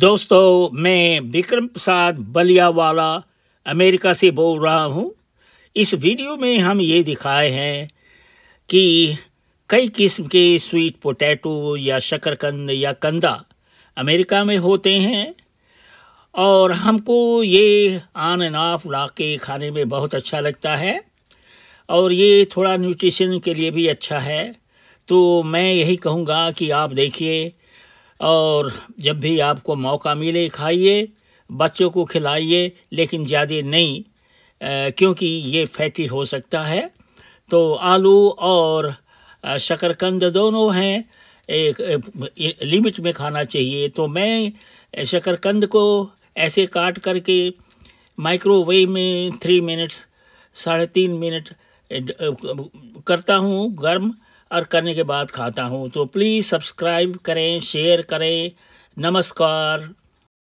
दोस्तों मैं विक्रम प्रसाद बलियावाला अमेरिका से बोल रहा हूं। इस वीडियो में हम ये दिखाए हैं कि कई किस्म के स्वीट पोटैटो या शकरकंद या कंदा अमेरिका में होते हैं और हमको ये आन एंड ला के खाने में बहुत अच्छा लगता है और ये थोड़ा न्यूट्रिशन के लिए भी अच्छा है तो मैं यही कहूँगा कि आप देखिए और जब भी आपको मौका मिले खाइए बच्चों को खिलाइए लेकिन ज़्यादा नहीं क्योंकि ये फैटी हो सकता है तो आलू और शकरकंद दोनों हैं एक, लिमिट में खाना चाहिए तो मैं शकरकंद को ऐसे काट करके माइक्रोवेव में थ्री मिनट्स साढ़े तीन मिनट करता हूँ गर्म और करने के बाद खाता हूँ तो प्लीज़ सब्सक्राइब करें शेयर करें नमस्कार